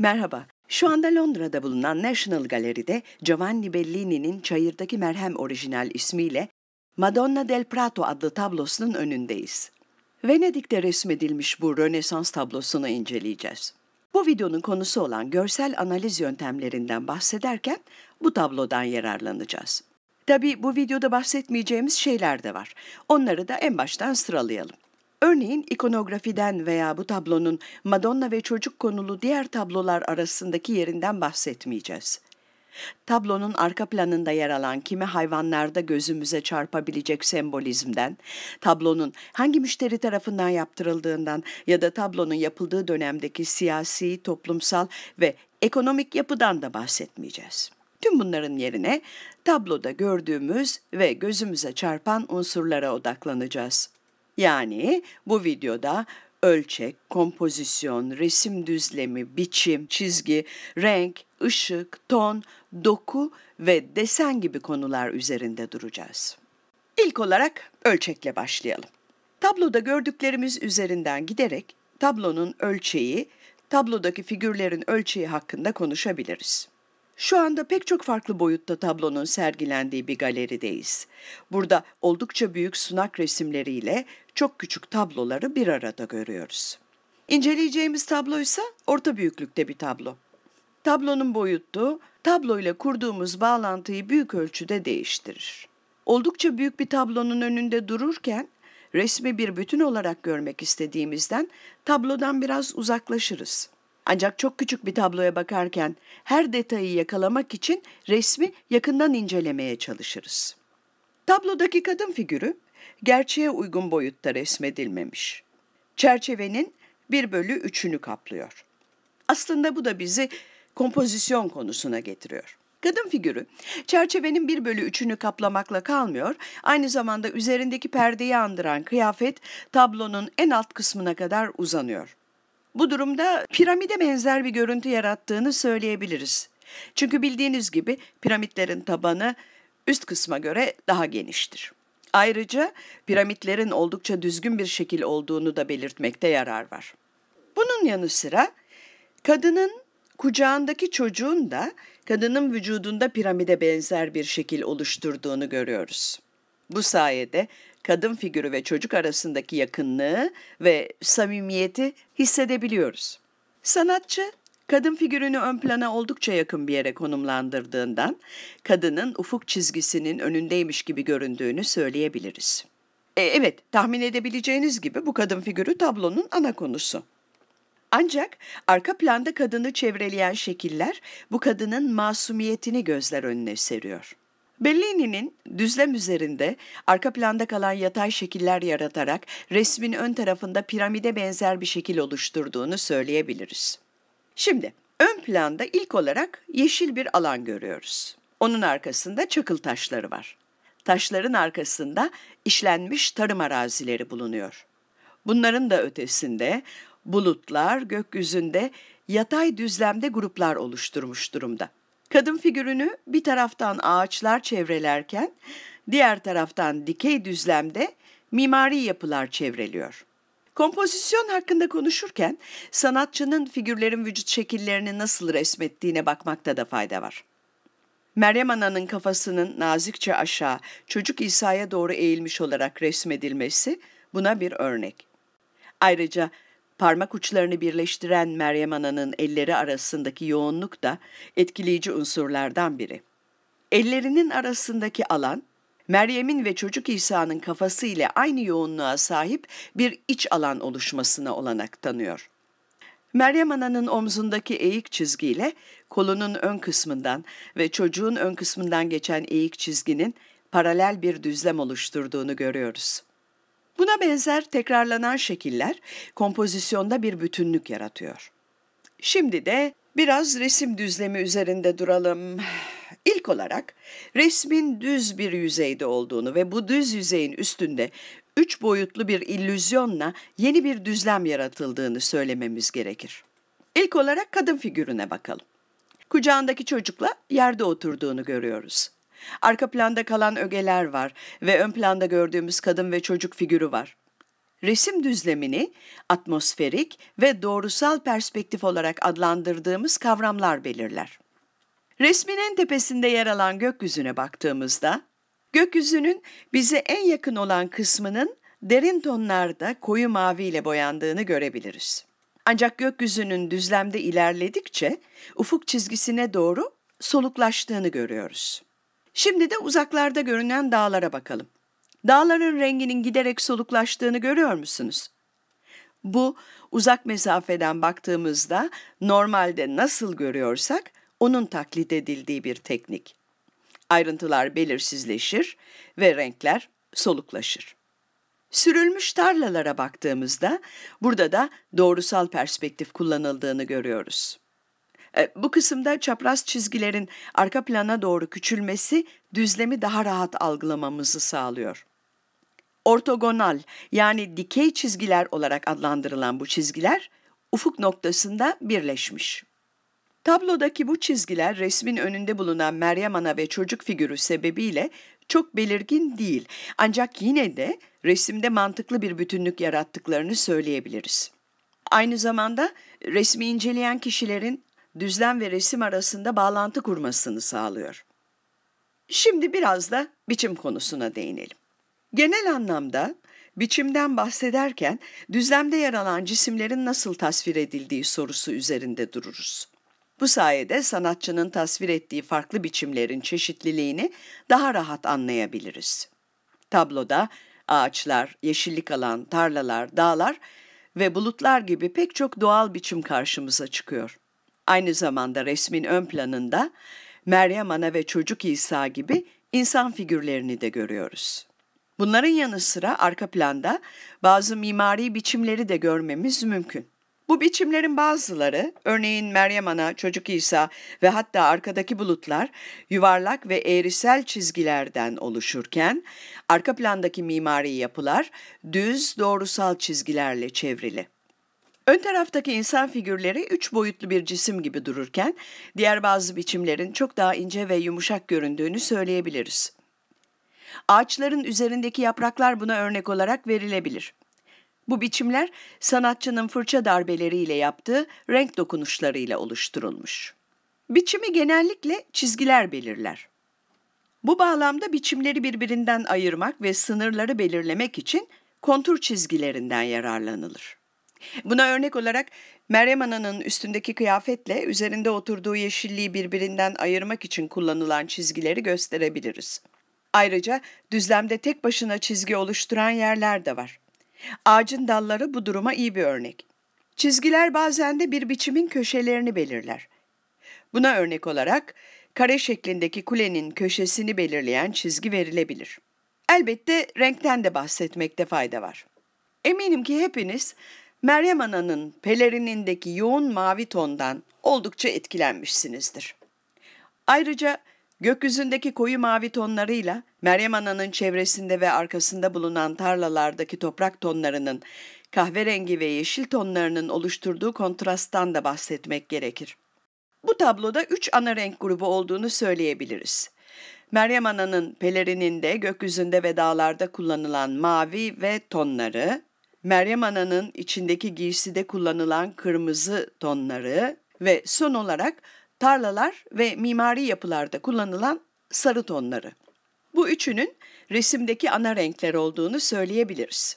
Merhaba. Şu anda Londra'da bulunan National Gallery'de Giovanni Bellini'nin Çayır'daki Merhem orijinal ismiyle Madonna del Prato adlı tablosunun önündeyiz. Venedik'te resmedilmiş bu Rönesans tablosunu inceleyeceğiz. Bu videonun konusu olan görsel analiz yöntemlerinden bahsederken bu tablodan yararlanacağız. Tabii bu videoda bahsetmeyeceğimiz şeyler de var. Onları da en baştan sıralayalım. Örneğin ikonografiden veya bu tablonun Madonna ve çocuk konulu diğer tablolar arasındaki yerinden bahsetmeyeceğiz. Tablonun arka planında yer alan kimi hayvanlarda gözümüze çarpabilecek sembolizmden, tablonun hangi müşteri tarafından yaptırıldığından ya da tablonun yapıldığı dönemdeki siyasi, toplumsal ve ekonomik yapıdan da bahsetmeyeceğiz. Tüm bunların yerine tabloda gördüğümüz ve gözümüze çarpan unsurlara odaklanacağız. Yani bu videoda ölçek, kompozisyon, resim düzlemi, biçim, çizgi, renk, ışık, ton, doku ve desen gibi konular üzerinde duracağız. İlk olarak ölçekle başlayalım. Tabloda gördüklerimiz üzerinden giderek tablonun ölçeği, tablodaki figürlerin ölçeği hakkında konuşabiliriz. Şu anda pek çok farklı boyutta tablonun sergilendiği bir galerideyiz. Burada oldukça büyük sunak resimleriyle çok küçük tabloları bir arada görüyoruz. İnceleyeceğimiz tablo ise orta büyüklükte bir tablo. Tablonun boyutu tablo ile kurduğumuz bağlantıyı büyük ölçüde değiştirir. Oldukça büyük bir tablonun önünde dururken resmi bir bütün olarak görmek istediğimizden tablodan biraz uzaklaşırız. Ancak çok küçük bir tabloya bakarken her detayı yakalamak için resmi yakından incelemeye çalışırız. Tablodaki kadın figürü gerçeğe uygun boyutta resmedilmemiş. Çerçevenin 1 bölü 3'ünü kaplıyor. Aslında bu da bizi kompozisyon konusuna getiriyor. Kadın figürü çerçevenin bir bölü üçünü kaplamakla kalmıyor, aynı zamanda üzerindeki perdeyi andıran kıyafet tablonun en alt kısmına kadar uzanıyor. Bu durumda piramide benzer bir görüntü yarattığını söyleyebiliriz. Çünkü bildiğiniz gibi piramitlerin tabanı üst kısma göre daha geniştir. Ayrıca piramitlerin oldukça düzgün bir şekil olduğunu da belirtmekte yarar var. Bunun yanı sıra kadının kucağındaki çocuğun da kadının vücudunda piramide benzer bir şekil oluşturduğunu görüyoruz. Bu sayede kadın figürü ve çocuk arasındaki yakınlığı ve samimiyeti hissedebiliyoruz. Sanatçı kadın figürünü ön plana oldukça yakın bir yere konumlandırdığından kadının ufuk çizgisinin önündeymiş gibi göründüğünü söyleyebiliriz. E, evet, tahmin edebileceğiniz gibi bu kadın figürü tablonun ana konusu. Ancak arka planda kadını çevreleyen şekiller bu kadının masumiyetini gözler önüne seriyor. Bellini'nin düzlem üzerinde arka planda kalan yatay şekiller yaratarak resmin ön tarafında piramide benzer bir şekil oluşturduğunu söyleyebiliriz. Şimdi ön planda ilk olarak yeşil bir alan görüyoruz. Onun arkasında çakıl taşları var. Taşların arkasında işlenmiş tarım arazileri bulunuyor. Bunların da ötesinde bulutlar gökyüzünde yatay düzlemde gruplar oluşturmuş durumda. Kadın figürünü bir taraftan ağaçlar çevrelerken diğer taraftan dikey düzlemde mimari yapılar çevreliyor. Kompozisyon hakkında konuşurken sanatçının figürlerin vücut şekillerini nasıl resmettiğine bakmakta da fayda var. Meryem Ana'nın kafasının nazikçe aşağı, çocuk İsa'ya doğru eğilmiş olarak resmedilmesi buna bir örnek. Ayrıca parmak uçlarını birleştiren Meryem Ana'nın elleri arasındaki yoğunluk da etkileyici unsurlardan biri. Ellerinin arasındaki alan Meryem'in ve çocuk İsa'nın kafası ile aynı yoğunluğa sahip bir iç alan oluşmasına olanak tanıyor. Meryem Ana'nın omzundaki eğik çizgiyle kolunun ön kısmından ve çocuğun ön kısmından geçen eğik çizginin paralel bir düzlem oluşturduğunu görüyoruz. Buna benzer tekrarlanan şekiller kompozisyonda bir bütünlük yaratıyor. Şimdi de biraz resim düzlemi üzerinde duralım olarak resmin düz bir yüzeyde olduğunu ve bu düz yüzeyin üstünde üç boyutlu bir illüzyonla yeni bir düzlem yaratıldığını söylememiz gerekir. İlk olarak kadın figürüne bakalım. Kucağındaki çocukla yerde oturduğunu görüyoruz. Arka planda kalan ögeler var ve ön planda gördüğümüz kadın ve çocuk figürü var. Resim düzlemini atmosferik ve doğrusal perspektif olarak adlandırdığımız kavramlar belirler. Resminin tepesinde yer alan gökyüzüne baktığımızda, gökyüzünün bize en yakın olan kısmının derin tonlarda koyu mavi ile boyandığını görebiliriz. Ancak gökyüzünün düzlemde ilerledikçe ufuk çizgisine doğru soluklaştığını görüyoruz. Şimdi de uzaklarda görünen dağlara bakalım. Dağların renginin giderek soluklaştığını görüyor musunuz? Bu uzak mesafeden baktığımızda normalde nasıl görüyorsak onun taklit edildiği bir teknik. Ayrıntılar belirsizleşir ve renkler soluklaşır. Sürülmüş tarlalara baktığımızda burada da doğrusal perspektif kullanıldığını görüyoruz. E, bu kısımda çapraz çizgilerin arka plana doğru küçülmesi düzlemi daha rahat algılamamızı sağlıyor. Ortogonal yani dikey çizgiler olarak adlandırılan bu çizgiler ufuk noktasında birleşmiş. Tablodaki bu çizgiler resmin önünde bulunan Meryem Ana ve çocuk figürü sebebiyle çok belirgin değil. Ancak yine de resimde mantıklı bir bütünlük yarattıklarını söyleyebiliriz. Aynı zamanda resmi inceleyen kişilerin düzlem ve resim arasında bağlantı kurmasını sağlıyor. Şimdi biraz da biçim konusuna değinelim. Genel anlamda biçimden bahsederken düzlemde yer alan cisimlerin nasıl tasvir edildiği sorusu üzerinde dururuz. Bu sayede sanatçının tasvir ettiği farklı biçimlerin çeşitliliğini daha rahat anlayabiliriz. Tabloda ağaçlar, yeşillik alan, tarlalar, dağlar ve bulutlar gibi pek çok doğal biçim karşımıza çıkıyor. Aynı zamanda resmin ön planında Meryem Ana ve Çocuk İsa gibi insan figürlerini de görüyoruz. Bunların yanı sıra arka planda bazı mimari biçimleri de görmemiz mümkün. Bu biçimlerin bazıları, örneğin Meryem Ana, Çocuk İsa ve hatta arkadaki bulutlar yuvarlak ve eğrisel çizgilerden oluşurken, arka plandaki mimari yapılar düz doğrusal çizgilerle çevrili. Ön taraftaki insan figürleri üç boyutlu bir cisim gibi dururken, diğer bazı biçimlerin çok daha ince ve yumuşak göründüğünü söyleyebiliriz. Ağaçların üzerindeki yapraklar buna örnek olarak verilebilir. Bu biçimler sanatçının fırça darbeleriyle yaptığı renk dokunuşlarıyla oluşturulmuş. Biçimi genellikle çizgiler belirler. Bu bağlamda biçimleri birbirinden ayırmak ve sınırları belirlemek için kontur çizgilerinden yararlanılır. Buna örnek olarak Meryem Ana'nın üstündeki kıyafetle üzerinde oturduğu yeşilliği birbirinden ayırmak için kullanılan çizgileri gösterebiliriz. Ayrıca düzlemde tek başına çizgi oluşturan yerler de var. Ağacın dalları bu duruma iyi bir örnek. Çizgiler bazen de bir biçimin köşelerini belirler. Buna örnek olarak kare şeklindeki kulenin köşesini belirleyen çizgi verilebilir. Elbette renkten de bahsetmekte fayda var. Eminim ki hepiniz Meryem Ana'nın pelerinindeki yoğun mavi tondan oldukça etkilenmişsinizdir. Ayrıca Gökyüzündeki koyu mavi tonlarıyla Meryem Ana'nın çevresinde ve arkasında bulunan tarlalardaki toprak tonlarının kahverengi ve yeşil tonlarının oluşturduğu kontrasttan da bahsetmek gerekir. Bu tabloda üç ana renk grubu olduğunu söyleyebiliriz. Meryem Ana'nın pelerininde, gökyüzünde ve dağlarda kullanılan mavi ve tonları, Meryem Ana'nın içindeki giyside kullanılan kırmızı tonları ve son olarak tarlalar ve mimari yapılarda kullanılan sarı tonları. Bu üçünün resimdeki ana renkler olduğunu söyleyebiliriz.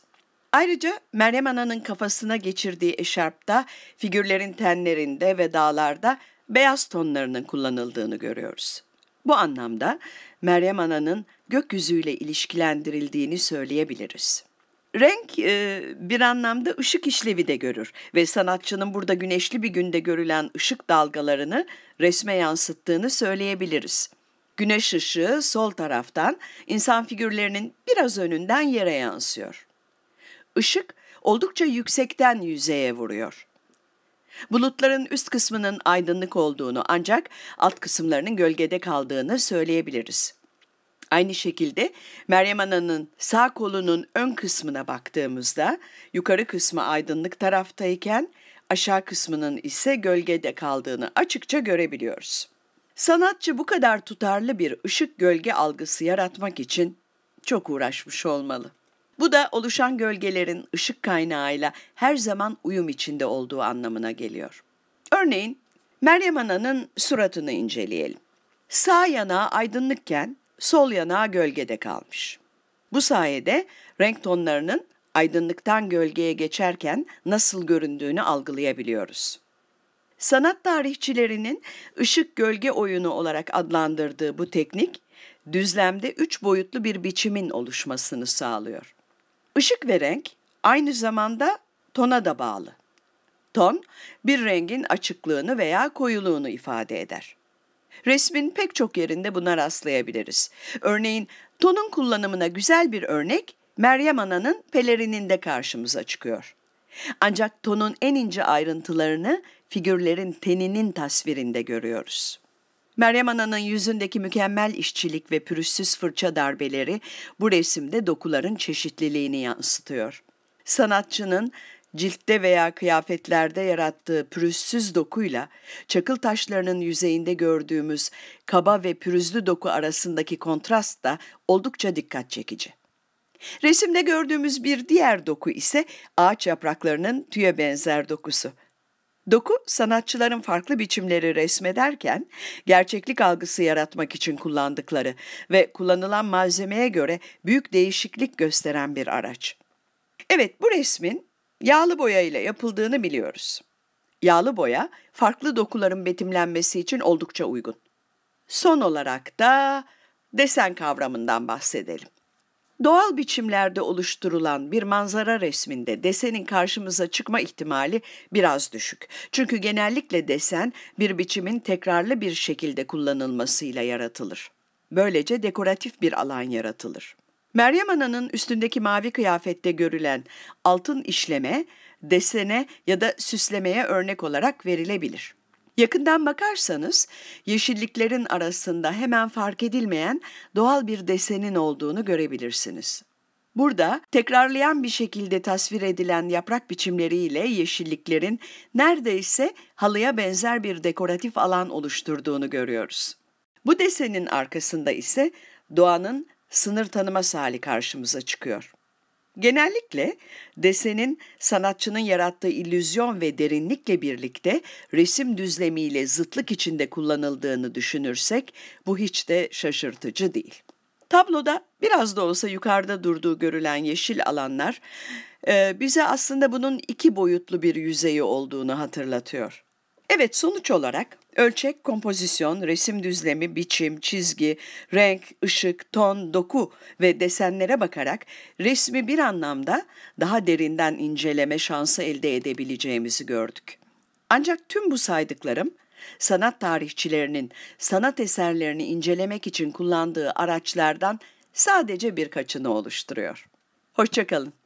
Ayrıca Meryem Ana'nın kafasına geçirdiği eşarpta, figürlerin tenlerinde ve dağlarda beyaz tonlarının kullanıldığını görüyoruz. Bu anlamda Meryem Ana'nın gökyüzüyle ilişkilendirildiğini söyleyebiliriz. Renk e, bir anlamda ışık işlevi de görür ve sanatçının burada güneşli bir günde görülen ışık dalgalarını resme yansıttığını söyleyebiliriz. Güneş ışığı sol taraftan insan figürlerinin biraz önünden yere yansıyor. Işık oldukça yüksekten yüzeye vuruyor. Bulutların üst kısmının aydınlık olduğunu ancak alt kısımlarının gölgede kaldığını söyleyebiliriz. Aynı şekilde Meryem Ana'nın sağ kolunun ön kısmına baktığımızda yukarı kısmı aydınlık taraftayken aşağı kısmının ise gölgede kaldığını açıkça görebiliyoruz. Sanatçı bu kadar tutarlı bir ışık gölge algısı yaratmak için çok uğraşmış olmalı. Bu da oluşan gölgelerin ışık kaynağıyla her zaman uyum içinde olduğu anlamına geliyor. Örneğin Meryem Ana'nın suratını inceleyelim. Sağ yana aydınlıkken sol yanağı gölgede kalmış. Bu sayede renk tonlarının aydınlıktan gölgeye geçerken nasıl göründüğünü algılayabiliyoruz. Sanat tarihçilerinin ışık gölge oyunu olarak adlandırdığı bu teknik, düzlemde üç boyutlu bir biçimin oluşmasını sağlıyor. Işık ve renk aynı zamanda tona da bağlı. Ton, bir rengin açıklığını veya koyuluğunu ifade eder. Resmin pek çok yerinde buna rastlayabiliriz. Örneğin tonun kullanımına güzel bir örnek Meryem Ana'nın pelerininde karşımıza çıkıyor. Ancak tonun en ince ayrıntılarını figürlerin teninin tasvirinde görüyoruz. Meryem Ana'nın yüzündeki mükemmel işçilik ve pürüzsüz fırça darbeleri bu resimde dokuların çeşitliliğini yansıtıyor. Sanatçının ciltte veya kıyafetlerde yarattığı pürüzsüz dokuyla çakıl taşlarının yüzeyinde gördüğümüz kaba ve pürüzlü doku arasındaki kontrast da oldukça dikkat çekici. Resimde gördüğümüz bir diğer doku ise ağaç yapraklarının tüye benzer dokusu. Doku sanatçıların farklı biçimleri resmederken gerçeklik algısı yaratmak için kullandıkları ve kullanılan malzemeye göre büyük değişiklik gösteren bir araç. Evet bu resmin yağlı boya ile yapıldığını biliyoruz. Yağlı boya farklı dokuların betimlenmesi için oldukça uygun. Son olarak da desen kavramından bahsedelim. Doğal biçimlerde oluşturulan bir manzara resminde desenin karşımıza çıkma ihtimali biraz düşük. Çünkü genellikle desen bir biçimin tekrarlı bir şekilde kullanılmasıyla yaratılır. Böylece dekoratif bir alan yaratılır. Meryem Ana'nın üstündeki mavi kıyafette görülen altın işleme, desene ya da süslemeye örnek olarak verilebilir. Yakından bakarsanız yeşilliklerin arasında hemen fark edilmeyen doğal bir desenin olduğunu görebilirsiniz. Burada tekrarlayan bir şekilde tasvir edilen yaprak biçimleriyle yeşilliklerin neredeyse halıya benzer bir dekoratif alan oluşturduğunu görüyoruz. Bu desenin arkasında ise doğanın sınır tanıma hali karşımıza çıkıyor. Genellikle desenin sanatçının yarattığı illüzyon ve derinlikle birlikte resim düzlemiyle zıtlık içinde kullanıldığını düşünürsek bu hiç de şaşırtıcı değil. Tabloda biraz da olsa yukarıda durduğu görülen yeşil alanlar e, bize aslında bunun iki boyutlu bir yüzeyi olduğunu hatırlatıyor. Evet sonuç olarak Ölçek, kompozisyon, resim düzlemi, biçim, çizgi, renk, ışık, ton, doku ve desenlere bakarak resmi bir anlamda daha derinden inceleme şansı elde edebileceğimizi gördük. Ancak tüm bu saydıklarım sanat tarihçilerinin sanat eserlerini incelemek için kullandığı araçlardan sadece birkaçını oluşturuyor. Hoşçakalın.